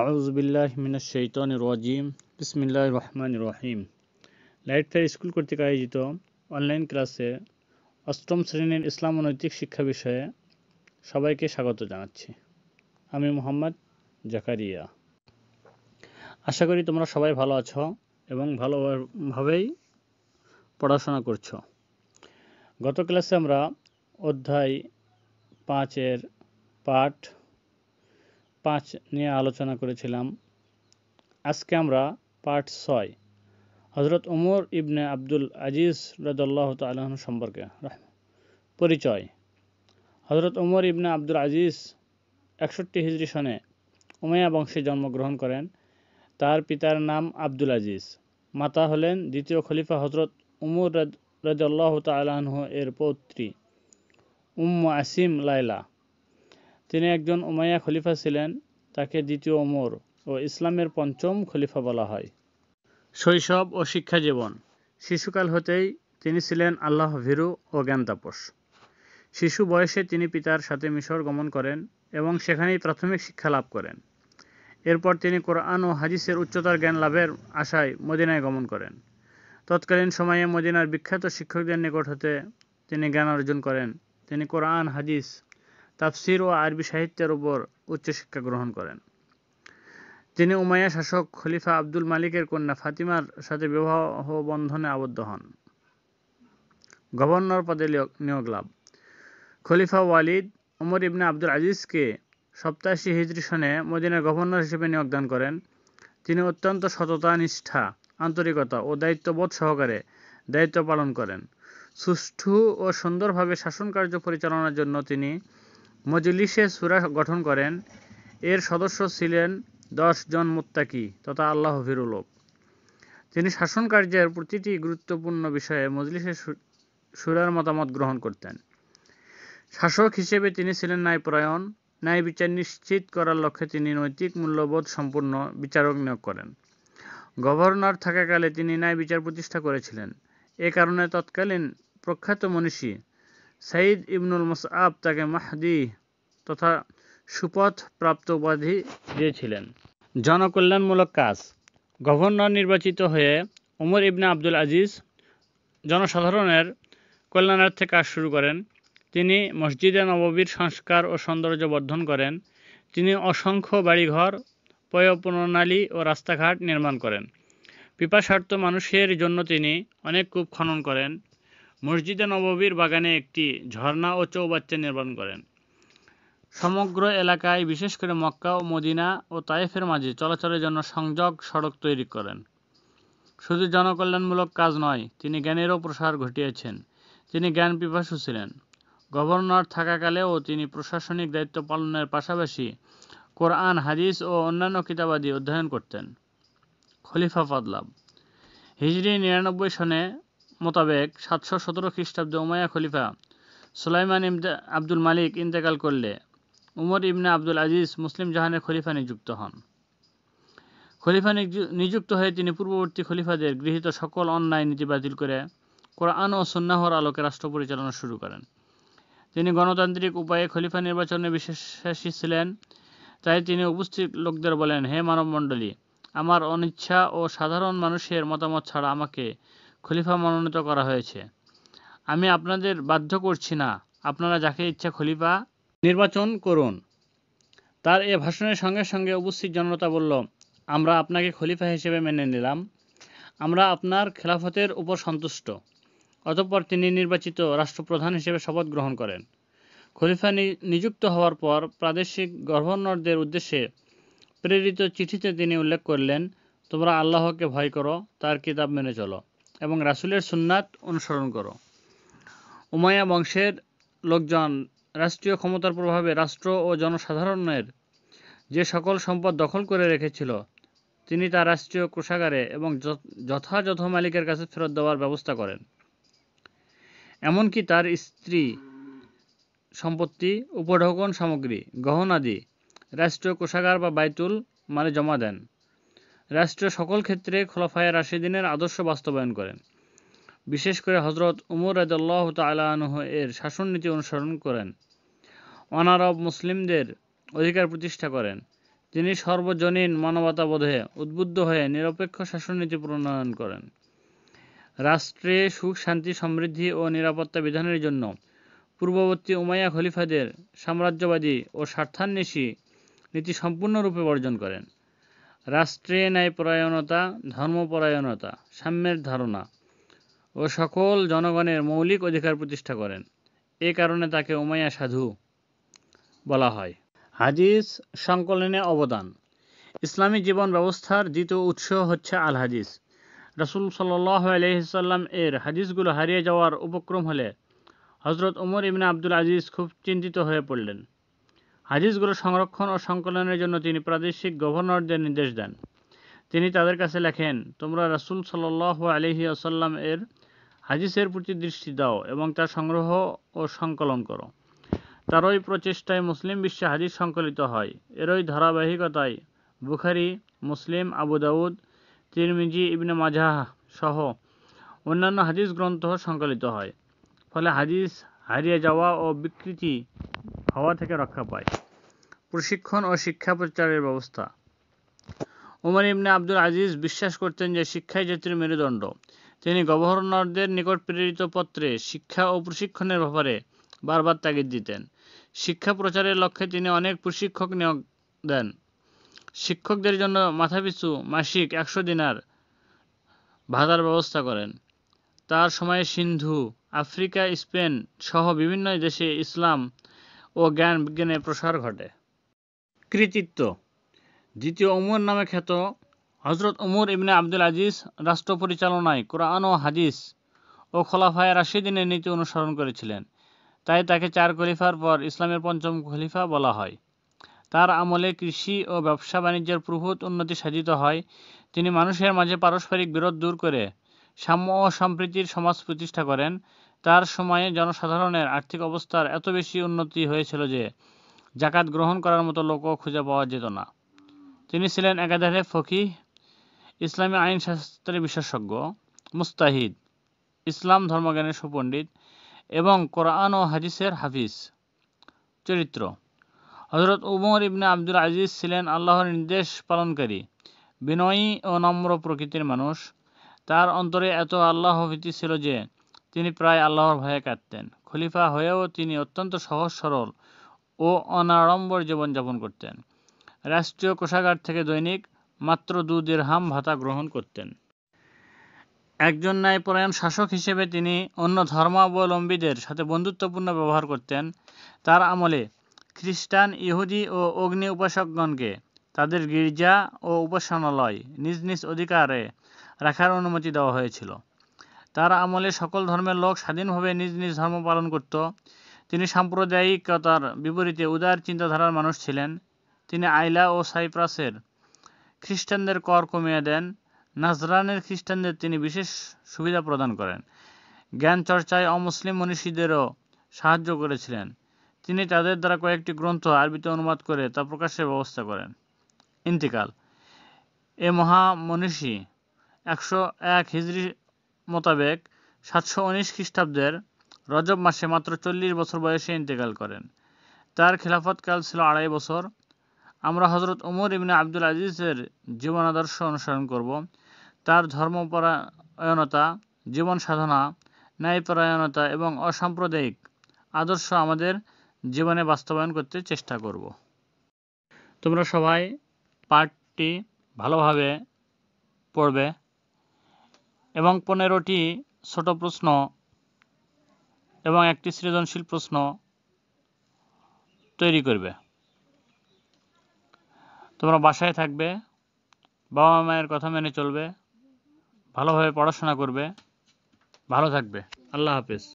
আউজবিল্লাহ শৈতন রাজিম রহমান রহিম fair school কর্তৃক আয়োজিত অনলাইন ক্লাসে অষ্টম শ্রেণীর ইসলাম নৈতিক শিক্ষা বিষয়ে সবাইকে স্বাগত জানাচ্ছি আমি মোহাম্মদ জাকারিয়া আশা করি তোমরা সবাই ভালো আছো এবং ভালোভাবেই পড়াশোনা করছো গত ক্লাসে আমরা অধ্যায় পাঁচের পাঠ পাঁচ নিয়ে আলোচনা করেছিলাম আজকে আমরা পার্ট ছয় হজরত উমর ইবনে আব্দুল আজিজ রদুল্লাহ তালন সম্পর্কে পরিচয় হজরত উমর ইবনে আব্দুল আজিজ একষট্টি হিজড়ি সনে উমায়া বংশে জন্মগ্রহণ করেন তার পিতার নাম আব্দুল আজিজ মাতা হলেন দ্বিতীয় খলিফা হজরত উমর রদুল্লাহ তালাহ এর পৌত্রী উম্ম আসিম লাইলা তিনি একজন উমাইয়া খলিফা ছিলেন তাকে দ্বিতীয় ওমর ও ইসলামের পঞ্চম খলিফা বলা হয় শৈশব ও শিক্ষা জীবন শিশুকাল হতেই তিনি ছিলেন আল্লাহ ভীরু ও তাপস শিশু বয়সে তিনি পিতার সাথে মিশর গমন করেন এবং সেখানেই প্রাথমিক শিক্ষা লাভ করেন এরপর তিনি কোরআন ও হাদিসের উচ্চতার জ্ঞান লাভের আশায় মদিনায় গমন করেন তৎকালীন সময়ে মদিনার বিখ্যাত শিক্ষকদের নিকট হতে তিনি জ্ঞান অর্জন করেন তিনি কোরআন হাদিস তাফসির ও আরবি সাহিত্যের উপর উচ্চশিক্ষা গ্রহণ করেন তিনি উমাইয়া শাসক খলিফা আব্দুল মালিকের কন্যা ফাতিমার সাথে বিবাহ বন্ধনে আবদ্ধ হন গভর্নর পদে নিয়োগ লাভ খলিফা ওয়ালিদ ওমর ইবনে আব্দুল আজিজকে সপ্তাশি হিজরি সনে মদিনার গভর্নর হিসেবে নিয়োগদান করেন তিনি অত্যন্ত সততা নিষ্ঠা আন্তরিকতা ও দায়িত্ববোধ সহকারে দায়িত্ব পালন করেন সুষ্ঠু ও সুন্দরভাবে শাসন কার্য পরিচালনার জন্য তিনি মজলিসে সুরা গঠন করেন এর সদস্য ছিলেন দশ জন মুত্তাকি তথা আল্লাহ লোক তিনি শাসন কার্যের প্রতিটি গুরুত্বপূর্ণ বিষয়ে মজলিসে সুরার মতামত গ্রহণ করতেন শাসক হিসেবে তিনি ছিলেন ন্যায়পরায়ণ ন্যায় বিচার নিশ্চিত করার লক্ষ্যে তিনি নৈতিক মূল্যবোধ সম্পূর্ণ বিচারক নিয়োগ করেন গভর্নর থাকাকালে তিনি ন্যায় বিচার প্রতিষ্ঠা করেছিলেন এ কারণে তৎকালীন প্রখ্যাত মনীষী সাইদ ইবনুল মুসআব তাকে মাহদি তথা সুপথ প্রাপ্ত উপাধি দিয়েছিলেন জনকল্যাণমূলক কাজ গভর্নর নির্বাচিত হয়ে ওমর ইবনে আব্দুল আজিজ জনসাধারণের কল্যাণার্থে কাজ শুরু করেন তিনি মসজিদে নববীর সংস্কার ও সৌন্দর্য বর্ধন করেন তিনি অসংখ্য বাড়িঘর পয়প্রণালী ও রাস্তাঘাট নির্মাণ করেন পিপাসার্থ মানুষের জন্য তিনি অনেক কূপ খনন করেন মসজিদে নববীর বাগানে একটি ঝর্ণা ও চৌবাচ্চা নির্মাণ করেন সমগ্র এলাকায় বিশেষ করে মক্কা ও মদিনা ও তায়েফের মাঝে চলাচলের জন্য সংযোগ সড়ক তৈরি করেন শুধু জনকল্যাণমূলক কাজ নয় তিনি জ্ঞানেরও প্রসার ঘটিয়েছেন তিনি জ্ঞান পিপাসু ছিলেন গভর্নর থাকাকালেও তিনি প্রশাসনিক দায়িত্ব পালনের পাশাপাশি কোরআন হাদিস ও অন্যান্য কিতাবাদি অধ্যয়ন করতেন খলিফা ফাদলাব হিজরি নিরানব্বই সনে মোতাবেক সাতশো সতেরো খ্রিস্টাব্দে উমায়া খলিফা সুলাইমান আব্দুল মালিক ইন্তেকাল করলে উমর ইবনে আব্দুল আজিজ মুসলিম জাহানের খলিফা নিযুক্ত হন খলিফা নিযুক্ত হয়ে তিনি পূর্ববর্তী খলিফাদের গৃহীত সকল অন্যায় নীতি বাতিল করে কোরআন ও সন্ন্যাহর আলোকে রাষ্ট্র পরিচালনা শুরু করেন তিনি গণতান্ত্রিক উপায়ে খলিফা নির্বাচনে বিশ্বাসী ছিলেন তাই তিনি উপস্থিত লোকদের বলেন হে মানবমণ্ডলী আমার অনিচ্ছা ও সাধারণ মানুষের মতামত ছাড়া আমাকে খলিফা মনোনীত করা হয়েছে আমি আপনাদের বাধ্য করছি না আপনারা যাকে ইচ্ছা খলিফা নির্বাচন করুন তার এ ভাষণের সঙ্গে সঙ্গে উপস্থিত জনতা বলল আমরা আপনাকে খলিফা হিসেবে মেনে নিলাম আমরা আপনার খেলাফতের উপর সন্তুষ্ট অতঃপর তিনি নির্বাচিত রাষ্ট্রপ্রধান হিসেবে শপথ গ্রহণ করেন খলিফা নিযুক্ত হওয়ার পর প্রাদেশিক গভর্নরদের উদ্দেশ্যে প্রেরিত চিঠিতে তিনি উল্লেখ করলেন তোমরা আল্লাহকে ভয় করো তার কিতাব মেনে চলো এবং রাসুলের সুন্নাত অনুসরণ করো উমায়া বংশের লোকজন রাষ্ট্রীয় ক্ষমতার প্রভাবে রাষ্ট্র ও জনসাধারণের যে সকল সম্পদ দখল করে রেখেছিল তিনি তা রাষ্ট্রীয় কোষাগারে এবং যথাযথ মালিকের কাছে ফেরত দেওয়ার ব্যবস্থা করেন এমনকি তার স্ত্রী সম্পত্তি উপঢৌকন সামগ্রী গহনাদি রাষ্ট্রীয় কোষাগার বা বাইতুল মালে জমা দেন রাষ্ট্র সকল ক্ষেত্রে খোলাফায় রাশিদিনের আদর্শ বাস্তবায়ন করেন বিশেষ করে হজরত উমর রাজাল্লাহ তালাহ এর নীতি অনুসরণ করেন অনারব মুসলিমদের অধিকার প্রতিষ্ঠা করেন তিনি সর্বজনীন মানবতাবোধে উদ্বুদ্ধ হয়ে নিরপেক্ষ শাসন নীতি প্রণয়ন করেন রাষ্ট্রে সুখ শান্তি সমৃদ্ধি ও নিরাপত্তা বিধানের জন্য পূর্ববর্তী উমাইয়া খলিফাদের সাম্রাজ্যবাদী ও স্বার্থান্বেষী নীতি সম্পূর্ণরূপে বর্জন করেন রাষ্ট্রে ন্যায়পরায়ণতা ধর্মপরায়ণতা সাম্যের ধারণা ও সকল জনগণের মৌলিক অধিকার প্রতিষ্ঠা করেন এ কারণে তাকে উমাইয়া সাধু বলা হয় হাদিস সংকলনে অবদান ইসলামী জীবন ব্যবস্থার দ্বিতীয় উৎস হচ্ছে আল হাদিস রাসুল সাল্লাহ এর হাদিসগুলো হারিয়ে যাওয়ার উপক্রম হলে হজরত ওমর ইবনা আব্দুল আজিজ খুব চিন্তিত হয়ে পড়লেন হাদিসগুলো সংরক্ষণ ও সংকলনের জন্য তিনি প্রাদেশিক গভর্নরদের নির্দেশ দেন তিনি তাদের কাছে লেখেন তোমরা রাসুল সাল্লাহ আলহি আসাল্লাম এর হাদিসের প্রতি দৃষ্টি দাও এবং তার সংগ্রহ ও সংকলন করো তার ওই প্রচেষ্টায় মুসলিম বিশ্বে হাদিস সংকলিত হয় এরই ধারাবাহিকতায় বুখারি মুসলিম আবু দাউদ তিরমিজি ইবনে মাজাহ সহ অন্যান্য হাদিস গ্রন্থ সংকলিত হয় ফলে হাদিস হারিয়ে যাওয়া ও বিকৃতি হওয়া থেকে রক্ষা পায় প্রশিক্ষণ ও শিক্ষা প্রচারের ব্যবস্থা উমর ইবনে আব্দুল আজিজ বিশ্বাস করতেন যে শিক্ষাই জাতির মেরুদণ্ড তিনি গভর্নরদের নিকট প্রেরিত পত্রে শিক্ষা ও প্রশিক্ষণের ব্যাপারে বারবার তাগিদ দিতেন শিক্ষা প্রচারের লক্ষ্যে তিনি অনেক প্রশিক্ষক নিয়োগ দেন শিক্ষকদের জন্য মাথাপিছু মাসিক একশো দিনার ভাতার ব্যবস্থা করেন তার সময়ে সিন্ধু আফ্রিকা স্পেন সহ বিভিন্ন দেশে ইসলাম ও জ্ঞান বিজ্ঞানের প্রসার ঘটে কৃতিত্ব দ্বিতীয় অমর নামে খ্যাত হজরত উমর ইবনে আব্দুল আজিজ রাষ্ট্র পরিচালনায় কোরআন ও হাদিস ও খোলাফায় রাশিদিনের নীতি অনুসরণ করেছিলেন তাই তাকে চার খলিফার পর ইসলামের পঞ্চম খলিফা বলা হয় তার আমলে কৃষি ও ব্যবসা বাণিজ্যের প্রভূত উন্নতি সাধিত হয় তিনি মানুষের মাঝে পারস্পরিক বিরোধ দূর করে সাম্য ও সম্প্রীতির সমাজ প্রতিষ্ঠা করেন তার সময়ে জনসাধারণের আর্থিক অবস্থার এত বেশি উন্নতি হয়েছিল যে জাকাত গ্রহণ করার মতো লোকও খুঁজে পাওয়া যেত না তিনি ছিলেন একাধারে ফকি ইসলামী আইন শাস্ত্রে বিশেষজ্ঞ মুস্তাহিদ ইসলাম ধর্মজ্ঞানের সুপণ্ডিত এবং কোরআন ও হাজিসের হাফিজ চরিত্র হজরত উমর ইবনে আব্দুল আজিজ ছিলেন আল্লাহর নির্দেশ পালনকারী বিনয়ী ও নম্র প্রকৃতির মানুষ তার অন্তরে এত আল্লাহ ভীতি ছিল যে তিনি প্রায় আল্লাহর ভয়ে কাটতেন খলিফা হয়েও তিনি অত্যন্ত সহজ সরল ও অনাড়ম্বর জীবনযাপন করতেন রাষ্ট্রীয় কোষাগার থেকে দৈনিক মাত্র দু দিরহাম ভাতা গ্রহণ করতেন একজন ন্যায়পরায়ণ শাসক হিসেবে তিনি অন্য ধর্মাবলম্বীদের সাথে বন্ধুত্বপূর্ণ ব্যবহার করতেন তার আমলে খ্রিস্টান ইহুদি ও অগ্নি উপাসকগণকে তাদের গির্জা ও উপাসনালয় নিজ নিজ অধিকারে রাখার অনুমতি দেওয়া হয়েছিল তার আমলে সকল ধর্মের লোক স্বাধীনভাবে নিজ নিজ ধর্ম পালন করত তিনি সাম্প্রদায়িকতার বিপরীতে উদার চিন্তাধারার মানুষ ছিলেন তিনি আইলা ও সাইপ্রাসের খ্রিস্টানদের কর কমিয়ে দেন নাজরানের খ্রিস্টানদের তিনি বিশেষ সুবিধা প্রদান করেন জ্ঞান চর্চায় অমুসলিম মনীষীদেরও সাহায্য করেছিলেন তিনি তাদের দ্বারা কয়েকটি গ্রন্থ আরবিতে অনুবাদ করে তা প্রকাশের ব্যবস্থা করেন ইন্তিকাল এ মহা মনীষী একশো এক হিজড়ি মোতাবেক সাতশো উনিশ খ্রিস্টাব্দের রজব মাসে মাত্র চল্লিশ বছর বয়সে ইন্তেকাল করেন তার খেলাফতকাল ছিল আড়াই বছর আমরা হজরত উমর ইবনে আব্দুল আজিজের জীবন আদর্শ অনুসরণ করব তার ধর্মপরায়ণতা জীবন সাধনা ন্যায়পরায়ণতা এবং অসাম্প্রদায়িক আদর্শ আমাদের জীবনে বাস্তবায়ন করতে চেষ্টা করব তোমরা সবাই পাঠটি ভালোভাবে পড়বে এবং পনেরোটি ছোট প্রশ্ন এবং একটি সৃজনশীল প্রশ্ন তৈরি করবে তোমরা বাসায় থাকবে বাবা মায়ের কথা মেনে চলবে ভালোভাবে পড়াশোনা করবে ভালো থাকবে আল্লাহ হাফেজ